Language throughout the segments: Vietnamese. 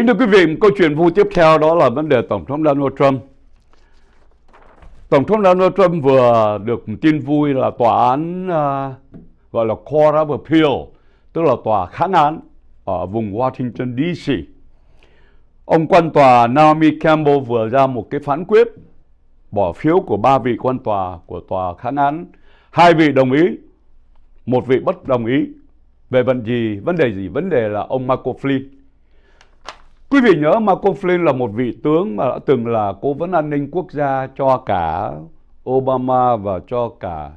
Kính thưa quý vị, một câu chuyện vui tiếp theo đó là vấn đề Tổng thống Donald Trump. Tổng thống Donald Trump vừa được tin vui là tòa án uh, gọi là Court of Appeal, tức là tòa kháng án ở vùng Washington DC. Ông quan tòa Naomi Campbell vừa ra một cái phán quyết bỏ phiếu của ba vị quan tòa của tòa kháng án, hai vị đồng ý, một vị bất đồng ý về vấn gì vấn đề gì vấn đề là ông Marco Flynn Quý vị nhớ Malcolm Flynn là một vị tướng mà đã từng là cố vấn an ninh quốc gia cho cả Obama và cho cả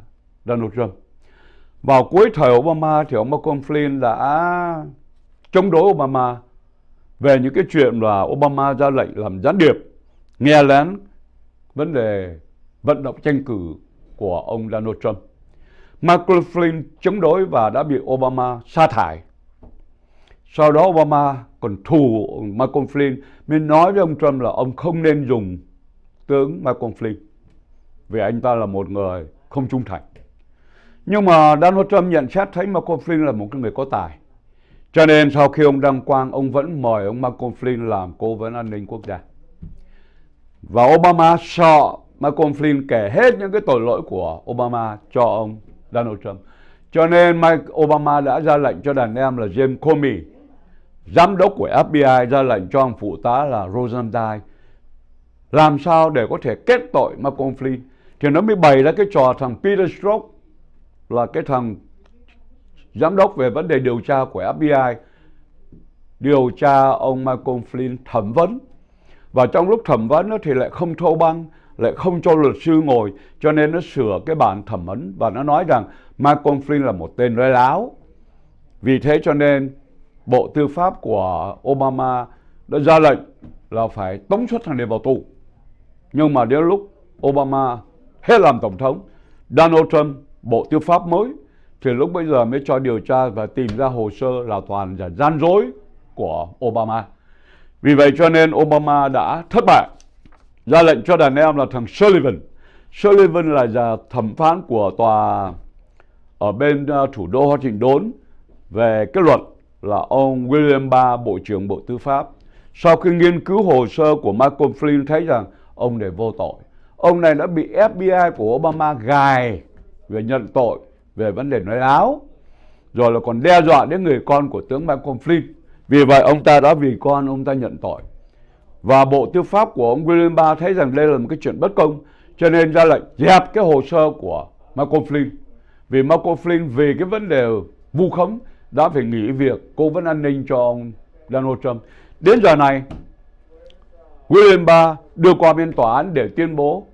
Donald Trump. Vào cuối thời Obama thì ông Malcolm Flynn đã chống đối Obama về những cái chuyện là Obama ra lệnh làm gián điệp, nghe lén vấn đề vận động tranh cử của ông Donald Trump. Malcolm Flynn chống đối và đã bị Obama sa thải sau đó Obama còn thù Michael Flynn mới nói với ông Trump là ông không nên dùng tướng Michael Flynn vì anh ta là một người không trung thành. Nhưng mà Donald Trump nhận xét thấy Michael Flynn là một cái người có tài. Cho nên sau khi ông đăng quang, ông vẫn mời ông Michael Flynn làm cố vấn an ninh quốc gia. Và Obama sợ Michael Flynn kể hết những cái tội lỗi của Obama cho ông Donald Trump. Cho nên Mike Obama đã ra lệnh cho đàn em là James Comey giám đốc của FBI ra lệnh cho ông phụ tá là Rosendahl làm sao để có thể kết tội Malcolm thì nó mới bày ra cái trò thằng Peter Strzok là cái thằng giám đốc về vấn đề điều tra của FBI điều tra ông Malcolm Flynn thẩm vấn và trong lúc thẩm vấn nó thì lại không thâu băng lại không cho luật sư ngồi cho nên nó sửa cái bản thẩm vấn và nó nói rằng Malcolm Flynn là một tên nói láo vì thế cho nên Bộ Tư pháp của Obama đã ra lệnh là phải tống xuất thằng này vào tù. Nhưng mà đến lúc Obama hết làm tổng thống, Donald Trump bộ tư pháp mới thì lúc bây giờ mới cho điều tra và tìm ra hồ sơ là toàn là gian dối của Obama. Vì vậy cho nên Obama đã thất bại. Ra lệnh cho đàn em là thằng Sullivan. Sullivan là nhà thẩm phán của tòa ở bên ờ, thủ đô Washington về kết luận là ông William Barr, Bộ trưởng Bộ Tư pháp. Sau khi nghiên cứu hồ sơ của Malcolm Flynn thấy rằng ông này vô tội. Ông này đã bị FBI của Obama gài về nhận tội về vấn đề nói áo. Rồi là còn đe dọa đến người con của tướng Malcolm Flynn. Vì vậy ông ta đã vì con ông ta nhận tội. Và Bộ Tư pháp của ông William Barr thấy rằng đây là một cái chuyện bất công. Cho nên ra lệnh dẹp cái hồ sơ của Malcolm Flynn. Vì Malcolm Flynn vì cái vấn đề vu khống đã phải nghỉ việc cố vấn an ninh cho ông Donald Trump. Đến giờ này, William Barr đưa qua bên tòa án để tuyên bố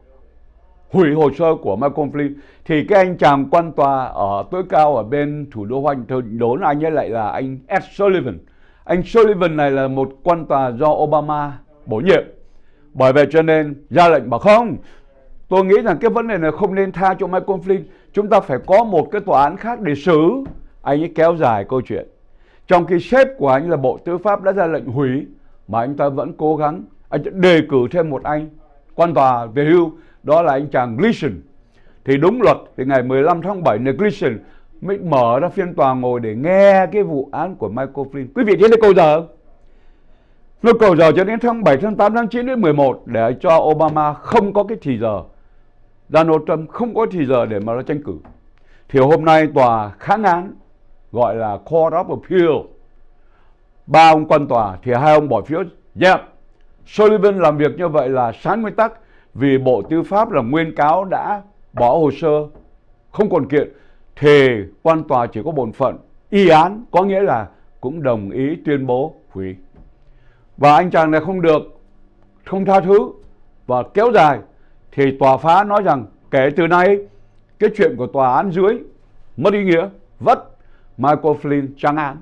hủy hồ sơ của Malcolm Flynn thì cái anh chàng quan tòa ở tối cao ở bên thủ đô Washington đốn anh ấy lại là anh Ed Sullivan. Anh Sullivan này là một quan tòa do Obama bổ nhiệm. Bởi vậy cho nên ra lệnh bảo không, tôi nghĩ rằng cái vấn đề này không nên tha cho Malcolm Flynn. Chúng ta phải có một cái tòa án khác để xử anh ấy kéo dài câu chuyện. Trong khi sếp của anh là Bộ Tư pháp đã ra lệnh hủy mà anh ta vẫn cố gắng, anh ta đề cử thêm một anh quan tòa về hưu, đó là anh chàng Gleason. Thì đúng luật thì ngày 15 tháng 7 này Gleason mới mở ra phiên tòa ngồi để nghe cái vụ án của Michael Flynn. Quý vị thấy đây câu giờ Lúc câu giờ cho đến tháng 7, tháng 8, tháng 9 đến 11 để cho Obama không có cái thì giờ. Donald Trump không có thì giờ để mà nó tranh cử. Thì hôm nay tòa kháng án gọi là Court of Appeal. Ba ông quan tòa thì hai ông bỏ phiếu dẹp. Sullivan làm việc như vậy là sáng nguyên tắc vì Bộ Tư pháp là nguyên cáo đã bỏ hồ sơ không còn kiện thì quan tòa chỉ có bổn phận y án có nghĩa là cũng đồng ý tuyên bố hủy. Và anh chàng này không được, không tha thứ và kéo dài thì tòa phá nói rằng kể từ nay cái chuyện của tòa án dưới mất ý nghĩa, vất Michael Flynn trắng án.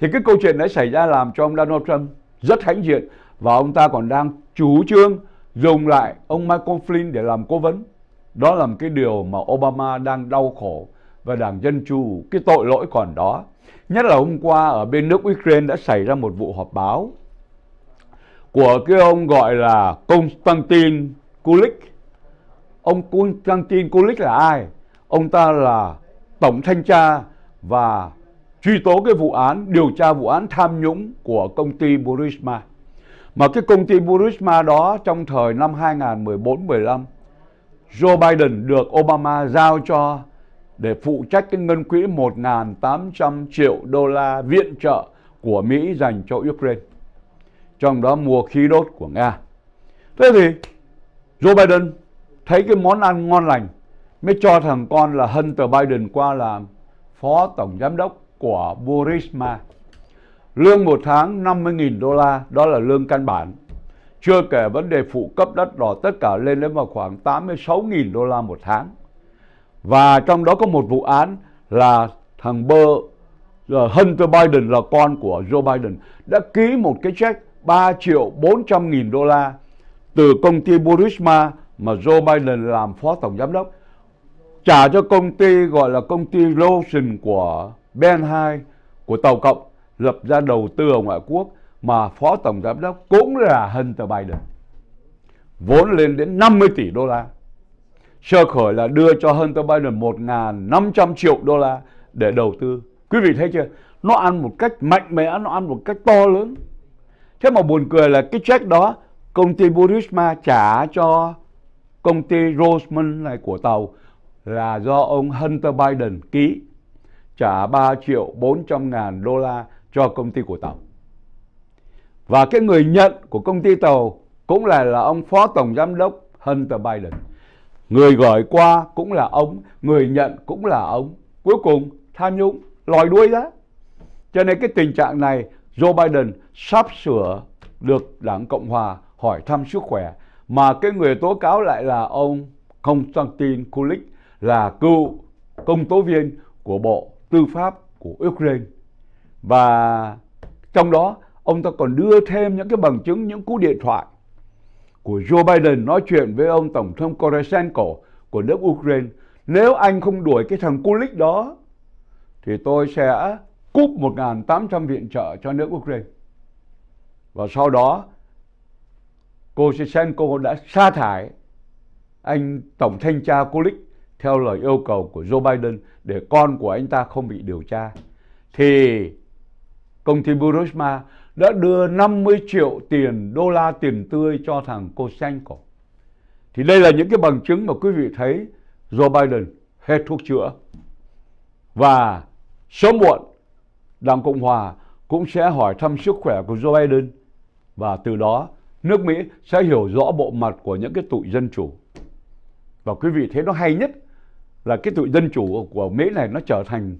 Thì cái câu chuyện đã xảy ra làm cho ông Donald Trump rất hãnh diện và ông ta còn đang chủ trương dùng lại ông Michael Flynn để làm cố vấn. Đó là một cái điều mà Obama đang đau khổ và Đảng Dân Chủ cái tội lỗi còn đó. Nhất là hôm qua ở bên nước Ukraine đã xảy ra một vụ họp báo của cái ông gọi là Konstantin Kulik. Ông Konstantin Kulik là ai? Ông ta là tổng thanh tra và truy tố cái vụ án, điều tra vụ án tham nhũng của công ty Burisma. Mà cái công ty Burisma đó trong thời năm 2014-15, Joe Biden được Obama giao cho để phụ trách cái ngân quỹ 1.800 triệu đô la viện trợ của Mỹ dành cho Ukraine. Trong đó mua khí đốt của Nga. Thế thì Joe Biden thấy cái món ăn ngon lành mới cho thằng con là Hunter Biden qua làm phó tổng giám đốc của Burisma. Lương một tháng 50.000 đô la, đó là lương căn bản. Chưa kể vấn đề phụ cấp đất đỏ tất cả lên đến vào khoảng 86.000 đô la một tháng. Và trong đó có một vụ án là thằng Bơ ờ, Hunter Biden là con của Joe Biden đã ký một cái check 3 triệu 400 nghìn đô la từ công ty Burisma mà Joe Biden làm phó tổng giám đốc trả cho công ty gọi là công ty Lawson của Ben 2 của Tàu Cộng lập ra đầu tư ở ngoại quốc mà phó tổng giám đốc cũng là Hunter Biden. Vốn lên đến 50 tỷ đô la. Sơ khởi là đưa cho Hunter Biden 1.500 triệu đô la để đầu tư. Quý vị thấy chưa? Nó ăn một cách mạnh mẽ, nó ăn một cách to lớn. Thế mà buồn cười là cái check đó công ty Burisma trả cho công ty Rosman này của tàu là do ông Hunter Biden ký trả 3 triệu 400 ngàn đô la cho công ty của Tàu. Và cái người nhận của công ty Tàu cũng là là ông Phó Tổng Giám đốc Hunter Biden. Người gửi qua cũng là ông, người nhận cũng là ông. Cuối cùng tham nhũng lòi đuôi ra. Cho nên cái tình trạng này Joe Biden sắp sửa được Đảng Cộng Hòa hỏi thăm sức khỏe mà cái người tố cáo lại là ông Constantine Kulik là cựu công tố viên của Bộ Tư pháp của Ukraine. Và trong đó ông ta còn đưa thêm những cái bằng chứng, những cú điện thoại của Joe Biden nói chuyện với ông Tổng thống Poroshenko của nước Ukraine. Nếu anh không đuổi cái thằng Kulik đó thì tôi sẽ cúp 1.800 viện trợ cho nước Ukraine. Và sau đó Koshenko đã sa thải anh Tổng Thanh tra Kulik theo lời yêu cầu của Joe Biden để con của anh ta không bị điều tra. Thì công ty Burisma đã đưa 50 triệu tiền đô la tiền tươi cho thằng Kosenko. Thì đây là những cái bằng chứng mà quý vị thấy Joe Biden hết thuốc chữa. Và sớm muộn Đảng Cộng Hòa cũng sẽ hỏi thăm sức khỏe của Joe Biden và từ đó nước Mỹ sẽ hiểu rõ bộ mặt của những cái tụi dân chủ. Và quý vị thấy nó hay nhất là cái tụi dân chủ của Mỹ này nó trở thành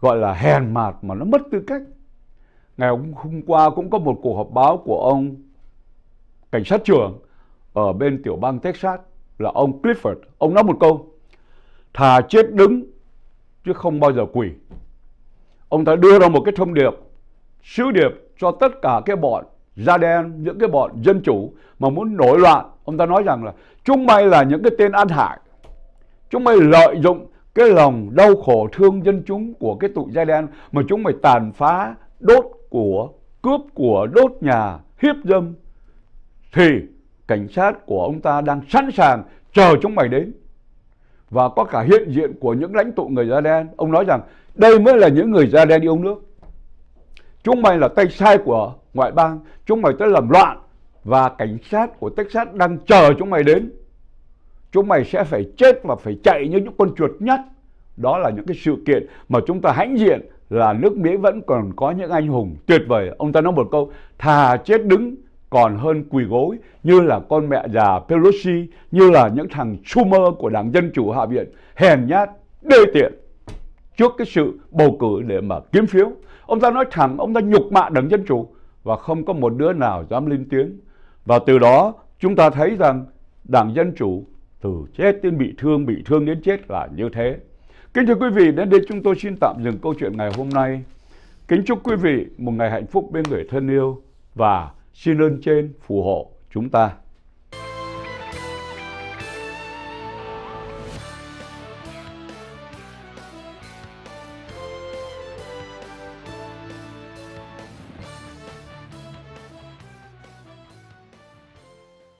gọi là hèn mạt mà nó mất tư cách. Ngày hôm, qua cũng có một cuộc họp báo của ông cảnh sát trưởng ở bên tiểu bang Texas là ông Clifford. Ông nói một câu, thà chết đứng chứ không bao giờ quỳ. Ông ta đưa ra một cái thông điệp, sứ điệp cho tất cả cái bọn da đen, những cái bọn dân chủ mà muốn nổi loạn. Ông ta nói rằng là chúng mày là những cái tên ăn hại Chúng mày lợi dụng cái lòng đau khổ thương dân chúng của cái tụi giai đen mà chúng mày tàn phá, đốt của, cướp của, đốt nhà, hiếp dâm. Thì cảnh sát của ông ta đang sẵn sàng chờ chúng mày đến. Và có cả hiện diện của những lãnh tụ người da đen. Ông nói rằng đây mới là những người da đen yêu nước. Chúng mày là tay sai của ngoại bang. Chúng mày tới làm loạn. Và cảnh sát của Texas đang chờ chúng mày đến chúng mày sẽ phải chết và phải chạy như những con chuột nhất. Đó là những cái sự kiện mà chúng ta hãnh diện là nước Mỹ vẫn còn có những anh hùng tuyệt vời. Ông ta nói một câu, thà chết đứng còn hơn quỳ gối như là con mẹ già Pelosi, như là những thằng Schumer của Đảng Dân Chủ Hạ Viện, hèn nhát, đê tiện trước cái sự bầu cử để mà kiếm phiếu. Ông ta nói thẳng, ông ta nhục mạ Đảng Dân Chủ và không có một đứa nào dám lên tiếng. Và từ đó chúng ta thấy rằng Đảng Dân Chủ từ chết đến bị thương, bị thương đến chết là như thế. Kính thưa quý vị, đến đây chúng tôi xin tạm dừng câu chuyện ngày hôm nay. Kính chúc quý vị một ngày hạnh phúc bên người thân yêu và xin ơn trên phù hộ chúng ta.